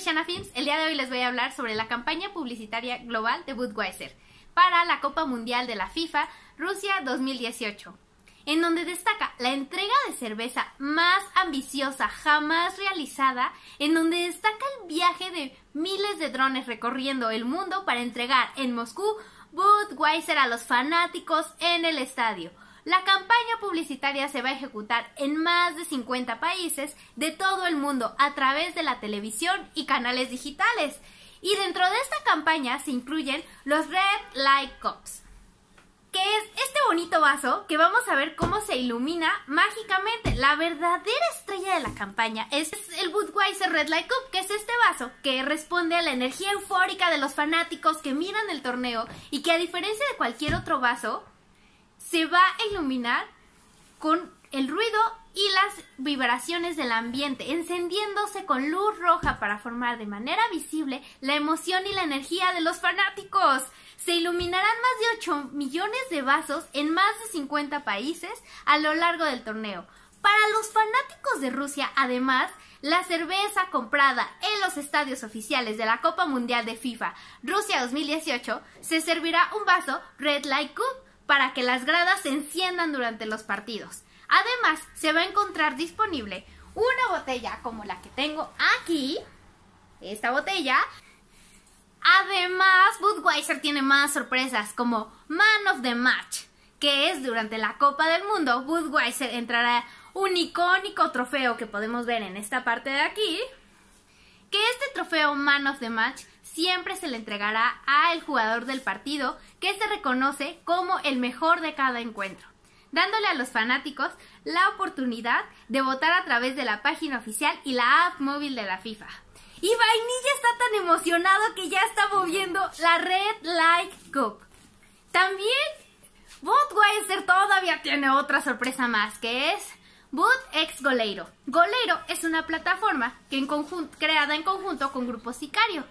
Films, el día de hoy les voy a hablar sobre la campaña publicitaria global de Budweiser para la Copa Mundial de la FIFA Rusia 2018, en donde destaca la entrega de cerveza más ambiciosa jamás realizada, en donde destaca el viaje de miles de drones recorriendo el mundo para entregar en Moscú Budweiser a los fanáticos en el estadio. La campaña publicitaria se va a ejecutar en más de 50 países de todo el mundo a través de la televisión y canales digitales. Y dentro de esta campaña se incluyen los Red Light Cups, que es este bonito vaso que vamos a ver cómo se ilumina mágicamente. La verdadera estrella de la campaña es el Budweiser Red Light Cup, que es este vaso que responde a la energía eufórica de los fanáticos que miran el torneo y que a diferencia de cualquier otro vaso, se va a iluminar con el ruido y las vibraciones del ambiente, encendiéndose con luz roja para formar de manera visible la emoción y la energía de los fanáticos. Se iluminarán más de 8 millones de vasos en más de 50 países a lo largo del torneo. Para los fanáticos de Rusia, además, la cerveza comprada en los estadios oficiales de la Copa Mundial de FIFA Rusia 2018 se servirá un vaso Red Light Cup para que las gradas se enciendan durante los partidos. Además, se va a encontrar disponible una botella como la que tengo aquí, esta botella. Además, Budweiser tiene más sorpresas como Man of the Match, que es durante la Copa del Mundo, Budweiser entrará un icónico trofeo que podemos ver en esta parte de aquí, que este trofeo Man of the Match siempre se le entregará al jugador del partido que se reconoce como el mejor de cada encuentro, dándole a los fanáticos la oportunidad de votar a través de la página oficial y la app móvil de la FIFA. Y Vainilla está tan emocionado que ya está moviendo la Red Like Cup. También Budweiser todavía tiene otra sorpresa más, que es Bud ex Goleiro. Goleiro es una plataforma que en creada en conjunto con Grupo Sicario,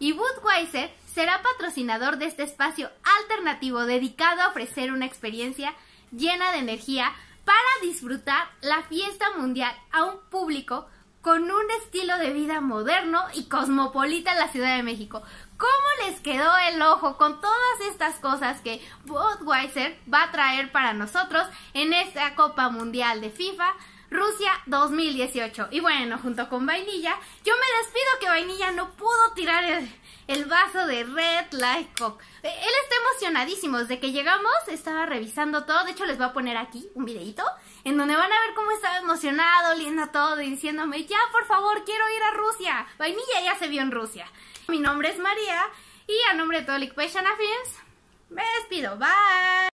y Budweiser será patrocinador de este espacio alternativo dedicado a ofrecer una experiencia llena de energía para disfrutar la fiesta mundial a un público con un estilo de vida moderno y cosmopolita en la Ciudad de México. ¿Cómo les quedó el ojo con todas estas cosas que Budweiser va a traer para nosotros en esta Copa Mundial de FIFA Rusia 2018. Y bueno, junto con Vainilla, yo me despido que Vainilla no pudo tirar el, vaso de Red Light Coke. Él está emocionadísimo. Desde que llegamos estaba revisando todo. De hecho, les voy a poner aquí un videito en donde van a ver cómo estaba emocionado, oliendo todo y diciéndome, ya, por favor, quiero ir a Rusia. Vainilla ya se vio en Rusia. Mi nombre es María y a nombre de Tolik Peshana Films, me despido. Bye.